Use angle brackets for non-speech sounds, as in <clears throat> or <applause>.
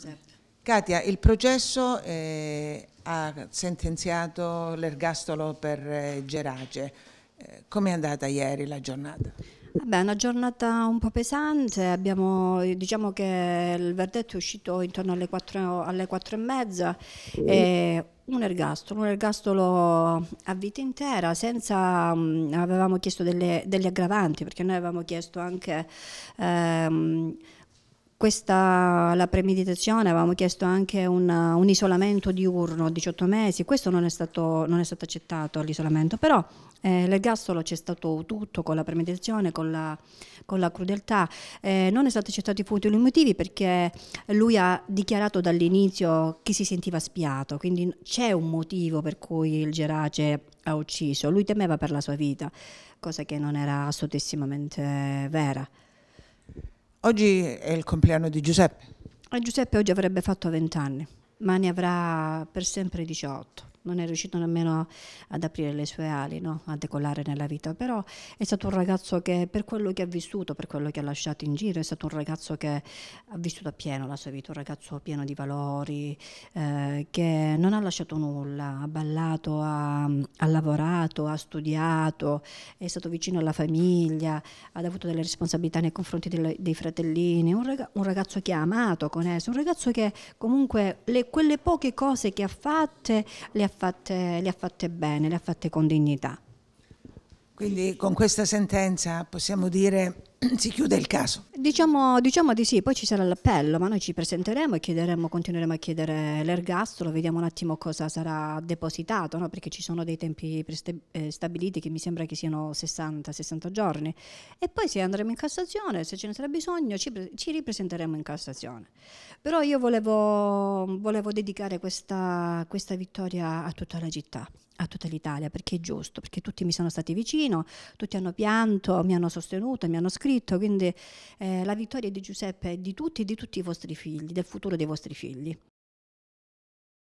Certo. Katia, il processo eh, ha sentenziato l'ergastolo per eh, Gerace. Eh, Come è andata ieri la giornata? Vabbè, una giornata un po' pesante, Abbiamo, diciamo che il verdetto è uscito intorno alle 4, alle 4 e mezza, e eh, un ergastolo, un ergastolo a vita intera, senza, mm, avevamo chiesto delle, degli aggravanti, perché noi avevamo chiesto anche... Ehm, questa, la premeditazione, avevamo chiesto anche una, un isolamento diurno, 18 mesi, questo non è stato, non è stato accettato l'isolamento, però eh, l'ergastolo c'è stato tutto con la premeditazione, con la, con la crudeltà, eh, non è stato accettato i futili motivi perché lui ha dichiarato dall'inizio che si sentiva spiato, quindi c'è un motivo per cui il Gerace ha ucciso, lui temeva per la sua vita, cosa che non era assolutissimamente vera. Oggi è il compleanno di Giuseppe. Eh, Giuseppe oggi avrebbe fatto 20 anni, ma ne avrà per sempre 18 non è riuscito nemmeno ad aprire le sue ali, no? a decollare nella vita, però è stato un ragazzo che per quello che ha vissuto, per quello che ha lasciato in giro, è stato un ragazzo che ha vissuto appieno la sua vita, un ragazzo pieno di valori, eh, che non ha lasciato nulla, ha ballato, ha, ha lavorato, ha studiato, è stato vicino alla famiglia, ha avuto delle responsabilità nei confronti delle, dei fratellini, un, rag, un, ragazzo che ha amato con esso, un ragazzo che comunque le, quelle poche cose che ha fatte le ha fatte fatte, le ha fatte bene, le ha fatte con dignità. Quindi con questa sentenza possiamo dire <clears throat> si chiude il caso. Diciamo, diciamo, di sì, poi ci sarà l'appello, ma noi ci presenteremo e chiederemo, continueremo a chiedere l'ergastolo, vediamo un attimo cosa sarà depositato, no? perché ci sono dei tempi eh, stabiliti che mi sembra che siano 60-60 giorni. E poi se andremo in Cassazione, se ce ne sarà bisogno, ci, ci ripresenteremo in Cassazione. Però io volevo, volevo dedicare questa, questa vittoria a tutta la città a tutta l'Italia perché è giusto, perché tutti mi sono stati vicino, tutti hanno pianto, mi hanno sostenuto, mi hanno scritto scritto, quindi eh, la vittoria di Giuseppe è di tutti e di tutti i vostri figli, del futuro dei vostri figli.